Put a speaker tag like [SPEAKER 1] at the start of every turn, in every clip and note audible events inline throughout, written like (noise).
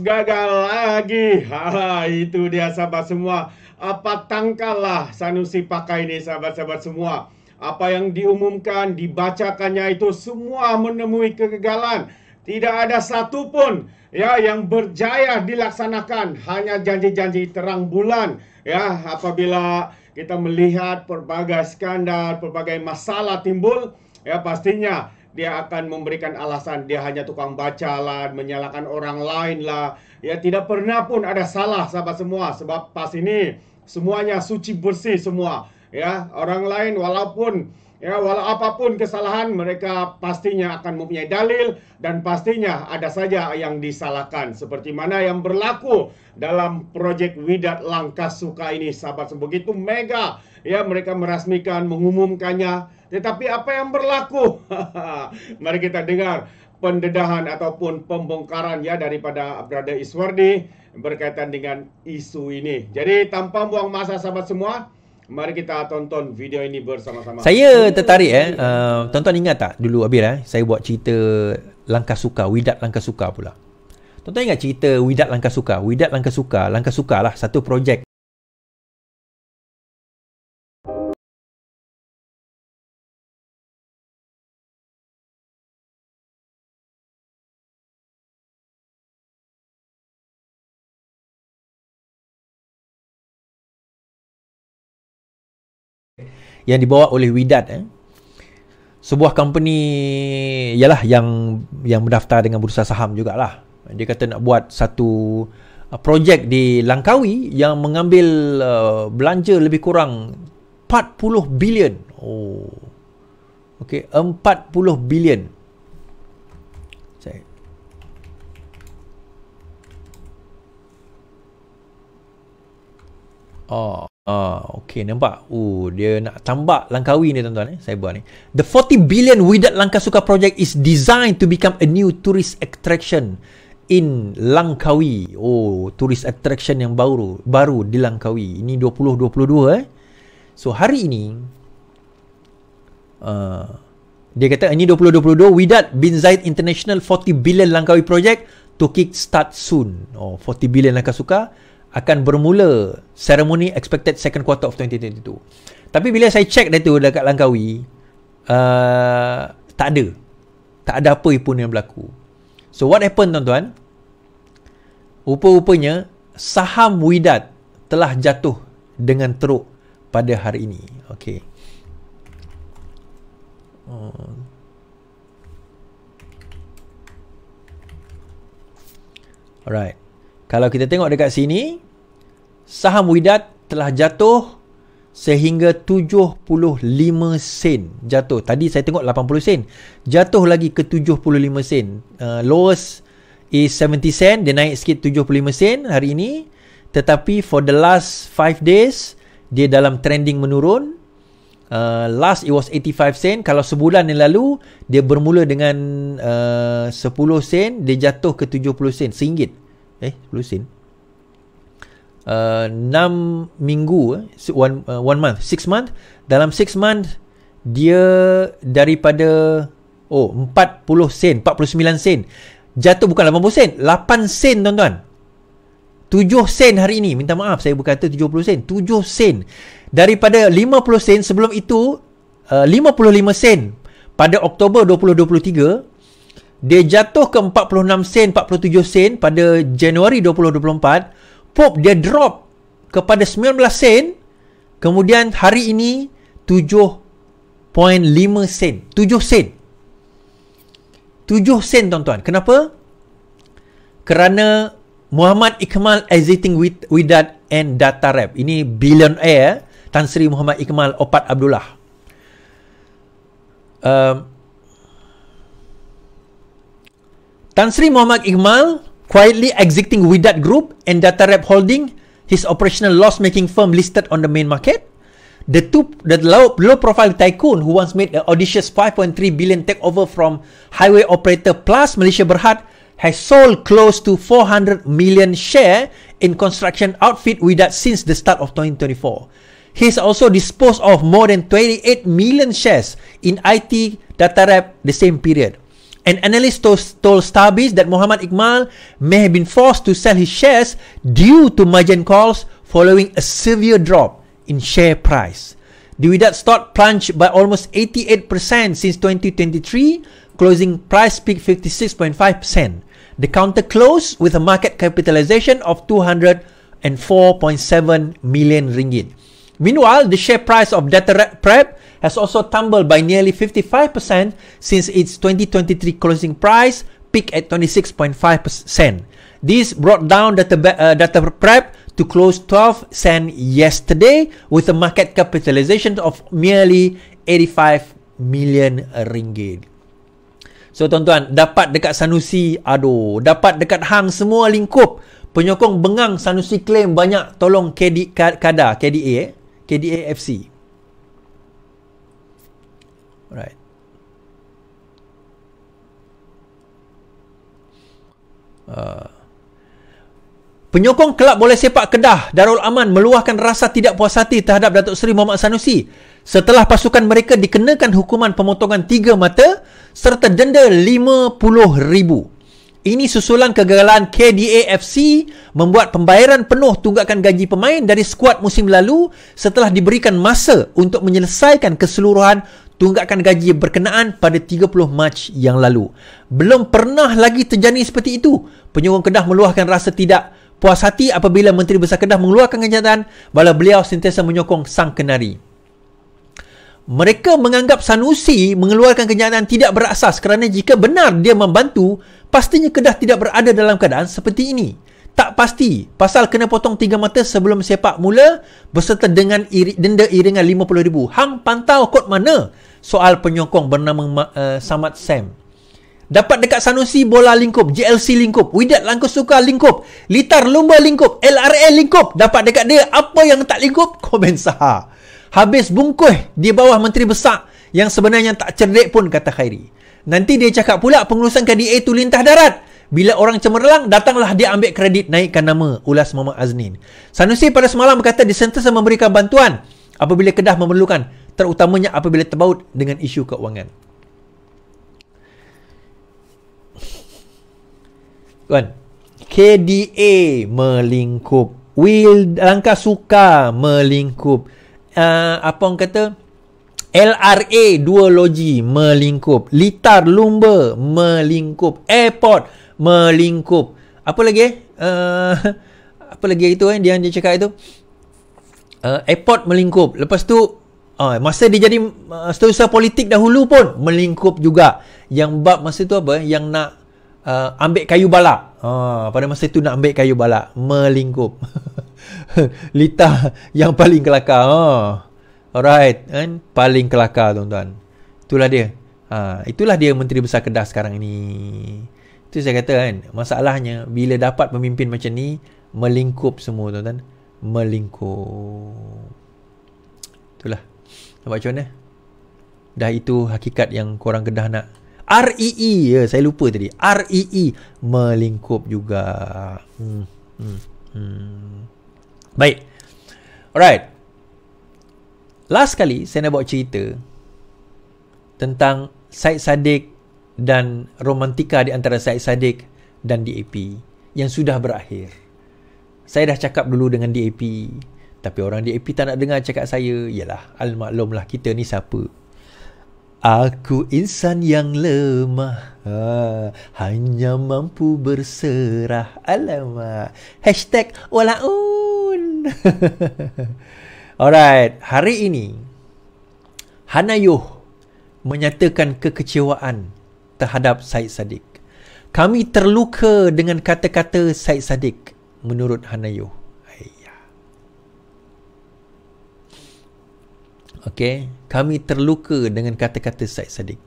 [SPEAKER 1] gagal lagi. Ha, itu dia sahabat semua. Apa tangkallah Sanusi pakai ini sahabat-sahabat semua. Apa yang diumumkan, dibacakannya itu semua menemui kegagalan. Tidak ada satu pun ya yang berjaya dilaksanakan. Hanya janji-janji terang bulan. Ya, apabila kita melihat pelbagai skandal, pelbagai masalah timbul, ya pastinya dia akan memberikan alasan dia hanya tukang baca lah menyalahkan orang lain lah. Ya tidak pernah pun ada salah sahabat semua sebab pas ini semuanya suci bersih semua. Ya orang lain walaupun Ya, walau apapun kesalahan mereka pastinya akan mempunyai dalil dan pastinya ada saja yang disalahkan seperti mana yang berlaku dalam proyek Widat Langkah Suka ini sahabat sebegitu mega ya mereka merasmikan mengumumkannya tetapi apa yang berlaku (laughs) mari kita dengar pendedahan ataupun pembongkaran ya daripada Brother Iswardi berkaitan dengan isu ini. Jadi tanpa buang masa sahabat semua, Mari kita tonton video ini bersama-sama. Saya
[SPEAKER 2] tertarik eh. Uh, ingat tak dulu Abir eh? Saya buat cerita Langkah Suka. Widat Langkah Suka pula. Tonton ingat
[SPEAKER 1] cerita Widat Langkah Suka? Widat Langkah Suka. Langkah Suka lah. Satu projek. yang dibawa oleh Widat eh. Sebuah
[SPEAKER 2] company ialah yang yang mendaftar dengan bursa saham jugalah. Dia kata nak buat satu uh, projek di Langkawi yang mengambil uh, belanja lebih kurang 40 bilion. Oh. Okey, 40 bilion. Oh. Ah, okey nampak. Uh, dia nak tambah Langkawi ni tuan-tuan eh, cyber ni. The 40 billion Widat Langkah Suka project is designed to become a new tourist attraction in Langkawi. Oh, tourist attraction yang baru baru di Langkawi. Ini 2022 eh. So hari ini uh, dia kata ini 2022 Widat Bin Zaid International 40 billion Langkawi project to kick start soon. Oh, 40 billion Langkah Suka akan bermula ceremony expected second quarter of 2022. Tapi bila saya check dia tu dekat Langkawi, uh, tak ada. Tak ada apa pun yang berlaku. So what happen, tuan-tuan? Rupa-rupanya saham Widat telah jatuh dengan teruk pada hari ini. Okay. Hmm. Alright. Kalau kita tengok dekat sini, saham Widat telah jatuh sehingga 75 sen jatuh. Tadi saya tengok 80 sen. Jatuh lagi ke 75 sen. Uh, lowest is 70 sen, dia naik sikit 75 sen hari ini. Tetapi for the last 5 days, dia dalam trending menurun. Uh, last it was 85 sen. Kalau sebulan yang lalu, dia bermula dengan uh, 10 sen, dia jatuh ke 70 sen, rm eh 10 sen uh, 6 minggu eh, one, uh, month 6 month dalam 6 month dia daripada oh 40 sen 49 sen jatuh bukan 80 sen 8 sen tuan-tuan 7 sen hari ini minta maaf saya bukan berkata 70 sen 7 sen daripada 50 sen sebelum itu uh, 55 sen pada Oktober 2023 dia jatuh ke 46 sen 47 sen pada Januari 2024 pop dia drop kepada 19 sen kemudian hari ini 7.5 sen 7 sen 7 sen tuan-tuan kenapa kerana Muhammad Ikmal exiting with Widat and Data Rep ini billionaire eh? Tan Sri Muhammad Ikmal Opat Abdullah um, uh, Tan Sri Muhammad Iqmal quietly exiting Widat Group and Datarep Holding, his operational loss-making firm listed on the main market. The two, the low, low profile tycoon who once made an audacious 5.3 billion takeover from highway operator plus Malaysia Berhad has sold close to 400 million share in construction outfit Widat since the start of 2024. He has also disposed of more than 28 million shares in IT Datarep the same period. An analyst told Starbiz that Muhammad Iqbal may have been forced to sell his shares due to margin calls following a severe drop in share price. The Wydad stock plunged by almost 88% since 2023, closing price peak 56.5%. The counter closed with a market capitalization of 204.7 million ringgit. Meanwhile, the share price of Data Prep has also tumbled by nearly 55% since its 2023 closing price peak at 26.5%. This brought down data, uh, data prep to close 12 cent yesterday with a market capitalization of merely 85 million ringgit. So tuan-tuan, dapat dekat Sanusi, aduh, dapat dekat hang semua lingkup. Penyokong bengang Sanusi claim banyak tolong KD, KDA, eh? KDA FC. Alright. Uh. Penyokong kelab bola sepak Kedah Darul Aman meluahkan rasa tidak puas hati terhadap Datuk Seri Muhammad Sanusi setelah pasukan mereka dikenakan hukuman pemotongan tiga mata serta denda RM50,000. Ini susulan kegagalan KDAFC membuat pembayaran penuh tunggakan gaji pemain dari skuad musim lalu setelah diberikan masa untuk menyelesaikan keseluruhan tunggakan gaji berkenaan pada 30 Mac yang lalu. Belum pernah lagi terjadi seperti itu. Penyokong Kedah meluahkan rasa tidak puas hati apabila Menteri Besar Kedah mengeluarkan kenyataan bahawa beliau sentiasa menyokong Sang Kenari. Mereka menganggap Sanusi mengeluarkan kenyataan tidak berasas kerana jika benar dia membantu, pastinya Kedah tidak berada dalam keadaan seperti ini. Tak pasti pasal kena potong tiga mata sebelum sepak mula berserta dengan iri, denda iringan RM50,000. Hang pantau kot mana soal penyokong bernama uh, Samad Sam. Dapat dekat Sanusi bola lingkup, JLC lingkup, Widat Langkah Suka lingkup, Litar Lumba lingkup, LRA lingkup. Dapat dekat dia apa yang tak lingkup? (laughs) Komen sah. Habis bungkus di bawah Menteri Besar yang sebenarnya tak cerdik pun kata Khairi. Nanti dia cakap pula pengurusan KDA itu lintah darat. Bila orang cemerlang, datanglah dia ambil kredit naikkan nama ulas Mama Aznin. Sanusi pada semalam berkata disentuh sama memberikan bantuan apabila Kedah memerlukan terutamanya apabila terbaut dengan isu keuangan. Tuan, KDA melingkup. Will langkah suka melingkup. Uh, apa orang kata? LRA dua logi melingkup. Litar lumba melingkup. Airport melingkup. Apa lagi? Eh? Uh, (laughs) apa lagi itu eh? dia dia cakap itu? Uh, airport melingkup. Lepas tu Uh, masa dia jadi uh, ah, setiausaha politik dahulu pun melingkup juga yang bab masa tu apa yang nak uh, ambil kayu balak uh, pada masa tu nak ambil kayu balak melingkup (laughs) lita yang paling kelakar uh. alright kan paling kelakar tuan-tuan itulah dia uh, itulah dia menteri besar kedah sekarang ni Itu saya kata kan masalahnya bila dapat pemimpin macam ni melingkup semua tuan-tuan melingkup itulah Nampak macam mana? Dah itu hakikat yang korang kedah nak REE e ya saya lupa tadi REE e, melingkup juga hmm, hmm, hmm. baik alright last kali saya nak buat cerita tentang Said Sadiq dan romantika di antara Said Sadiq dan DAP yang sudah berakhir saya dah cakap dulu dengan DAP tapi orang DAP tak nak dengar cakap saya. Yalah, almaklum lah kita ni siapa. Aku insan yang lemah. Ha, hanya mampu berserah. Alamak. Hashtag walaun. (laughs) Alright. Hari ini, Hanayuh menyatakan kekecewaan terhadap Said Sadiq. Kami terluka dengan kata-kata Said Sadiq menurut Hanayuh. okay, kami terluka dengan kata-kata Said Sadiq.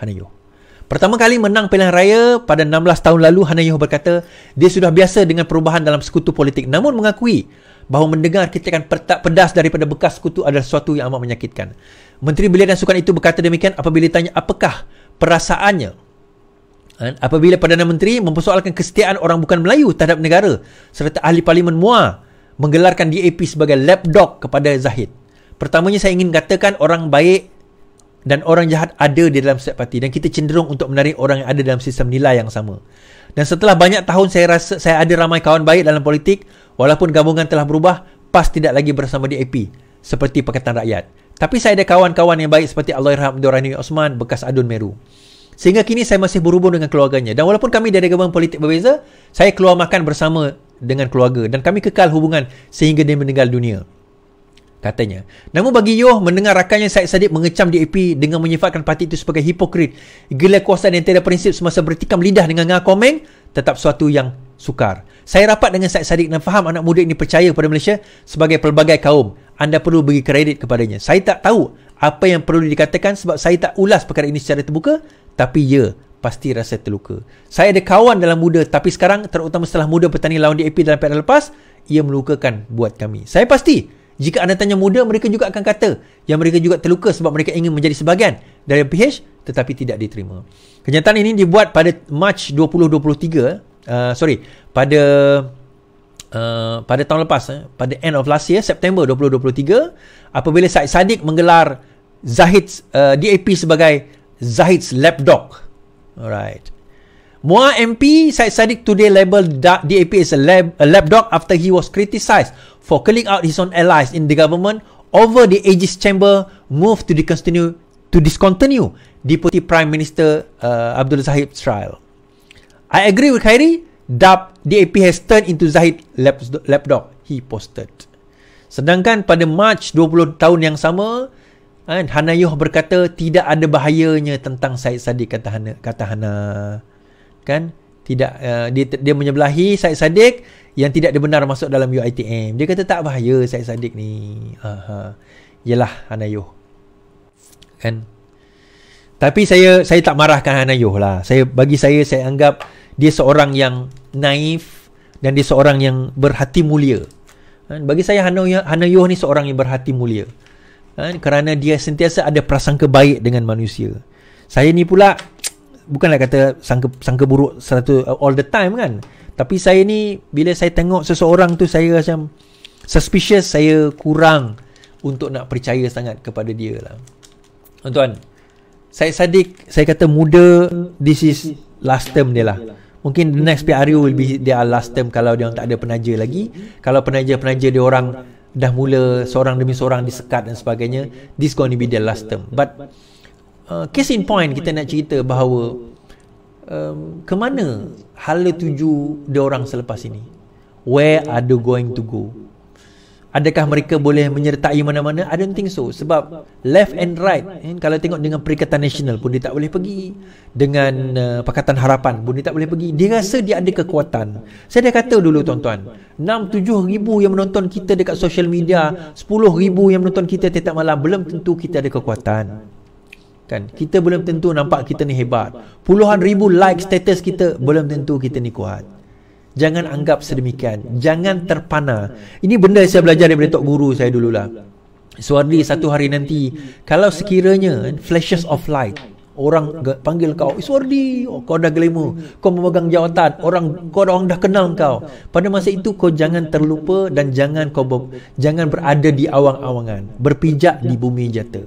[SPEAKER 2] Hanayuh. Pertama kali menang pilihan raya pada 16 tahun lalu, Hanayuh berkata, dia sudah biasa dengan perubahan dalam sekutu politik. Namun mengakui bahawa mendengar kritikan pedas daripada bekas sekutu adalah sesuatu yang amat menyakitkan. Menteri Belia dan Sukan itu berkata demikian apabila ditanya apakah perasaannya eh, apabila Perdana Menteri mempersoalkan kesetiaan orang bukan Melayu terhadap negara serta ahli parlimen MUA menggelarkan DAP sebagai lapdog kepada Zahid. Pertamanya saya ingin katakan orang baik dan orang jahat ada di dalam setiap parti dan kita cenderung untuk menarik orang yang ada dalam sistem nilai yang sama. Dan setelah banyak tahun saya rasa saya ada ramai kawan baik dalam politik walaupun gabungan telah berubah PAS tidak lagi bersama di DAP seperti Pakatan Rakyat. Tapi saya ada kawan-kawan yang baik seperti Allahyarham Dorani Osman bekas Adun Meru. Sehingga kini saya masih berhubung dengan keluarganya dan walaupun kami dari gabungan politik berbeza, saya keluar makan bersama dengan keluarga dan kami kekal hubungan sehingga dia meninggal dunia katanya. Namun bagi Yoh, mendengar rakannya Syed Saddiq mengecam DAP dengan menyifatkan parti itu sebagai hipokrit. Gila kuasa dan tiada prinsip semasa bertikam lidah dengan Ngah Komeng, tetap suatu yang sukar. Saya rapat dengan Syed Saddiq dan faham anak muda ini percaya kepada Malaysia sebagai pelbagai kaum. Anda perlu beri kredit kepadanya. Saya tak tahu apa yang perlu dikatakan sebab saya tak ulas perkara ini secara terbuka. Tapi ya, pasti rasa terluka. Saya ada kawan dalam muda tapi sekarang terutama setelah muda bertanding lawan DAP dalam PRL lepas, ia melukakan buat kami. Saya pasti jika anda tanya muda, mereka juga akan kata yang mereka juga terluka sebab mereka ingin menjadi sebahagian dari PH tetapi tidak diterima. Kenyataan ini dibuat pada March 2023, uh, sorry, pada uh, pada tahun lepas, eh, pada end of last year, September 2023, apabila Syed Saddiq menggelar Zahid uh, DAP sebagai Zahid's lapdog. Alright. Muar MP Syed Saddiq today label DAP as a, lab, a lapdog after he was criticised for calling out his own allies in the government over the Aegis Chamber move to discontinue to discontinue Deputy Prime Minister uh, Abdul Zahid's trial. I agree with Khairi, DAP DAP has turned into Zahid lapdog, he posted. Sedangkan pada March 20 tahun yang sama, kan, Hanayuh berkata tidak ada bahayanya tentang Said Sadiq kata Hana. Kata Hana. Kan? tidak uh, dia dia menyebelahi Said Sadiq yang tidak dibenar masuk dalam UiTM. Dia kata tak bahaya Said Sadiq ni. Ha uh, yalah Hanayuh. Kan? Tapi saya saya tak marahkan Hanayuh lah. Saya bagi saya saya anggap dia seorang yang naif dan dia seorang yang berhati mulia. Kan? Bagi saya Hanayuh Hanayuh ni seorang yang berhati mulia. Kan? Kerana dia sentiasa ada prasangka baik dengan manusia. Saya ni pula bukanlah kata sangka sangka buruk satu uh, all the time kan. Tapi saya ni bila saya tengok seseorang tu saya macam suspicious, saya kurang untuk nak percaya sangat kepada dia lah. Tuan-tuan, saya sadik, saya kata muda, this is last term dia lah. Mungkin the next PRU will be their last term kalau dia tak ada penaja lagi. Kalau penaja-penaja dia orang dah mula seorang demi seorang disekat dan sebagainya, this going to be the last term. But uh, case in point kita nak cerita bahawa um, ke mana hala tuju orang selepas ini where are they going to go adakah mereka boleh menyertai mana-mana I don't think so sebab left and right eh, kalau tengok dengan Perikatan Nasional pun dia tak boleh pergi dengan uh, Pakatan Harapan pun dia tak boleh pergi dia rasa dia ada kekuatan saya dah kata dulu tuan-tuan 6-7 ribu yang menonton kita dekat social media 10 ribu yang menonton kita tetap malam belum tentu kita ada kekuatan kan kita belum tentu nampak kita ni hebat puluhan ribu like status kita belum tentu kita ni kuat jangan anggap sedemikian jangan terpana ini benda saya belajar daripada tok guru saya dululah Suardi satu hari nanti kalau sekiranya eh, flashes of light orang panggil kau eh, Suardi oh, kau dah glamour kau memegang jawatan orang kau orang dah kenal kau pada masa itu kau jangan terlupa dan jangan kau ber, jangan berada di awang-awangan berpijak di bumi jata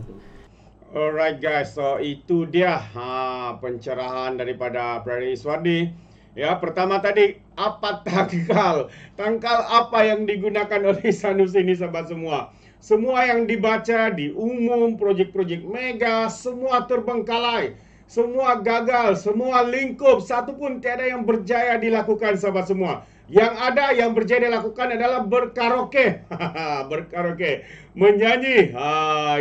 [SPEAKER 1] Alright guys, so itu dia ha, pencerahan daripada Prairie Iswardi. Ya, pertama tadi, apa tangkal? Tangkal apa yang digunakan oleh Sanus ini sahabat semua? Semua yang dibaca di umum, projek-projek mega, semua terbengkalai. Semua gagal, semua lingkup, satu pun tiada yang berjaya dilakukan sahabat semua. Yang ada yang berjaya lakukan adalah berkaraoke. (laughs) berkaraoke, menyanyi.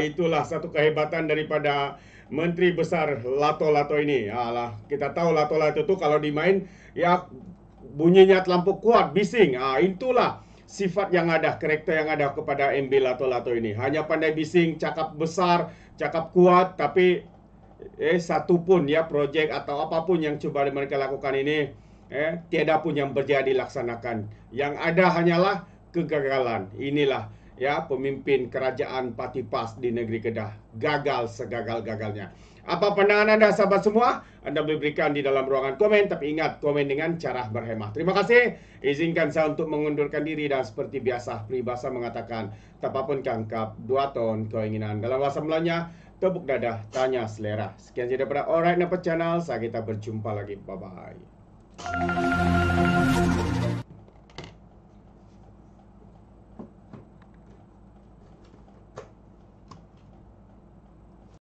[SPEAKER 1] itulah satu kehebatan daripada Menteri Besar Lato-Lato ini. Alah, kita tahu Lato-Lato itu kalau dimain ya bunyinya terlampau kuat, bising. itulah sifat yang ada, karakter yang ada kepada MB Lato-Lato ini. Hanya pandai bising, cakap besar, cakap kuat, tapi eh satu pun ya proyek atau apapun yang coba mereka lakukan ini eh, tiada pun yang berjaya dilaksanakan. Yang ada hanyalah kegagalan. Inilah ya pemimpin kerajaan Parti PAS di negeri Kedah. Gagal segagal-gagalnya. Apa pandangan anda sahabat semua? Anda boleh berikan di dalam ruangan komen. Tapi ingat komen dengan cara berhemah. Terima kasih. Izinkan saya untuk mengundurkan diri. Dan seperti biasa peribahasa mengatakan. pun kangkap dua ton keinginan. Dalam bahasa Melayunya. Tepuk dada, tanya selera. Sekian saja daripada Alright Nampak Channel. Saya kita berjumpa lagi. Bye-bye. Thank you.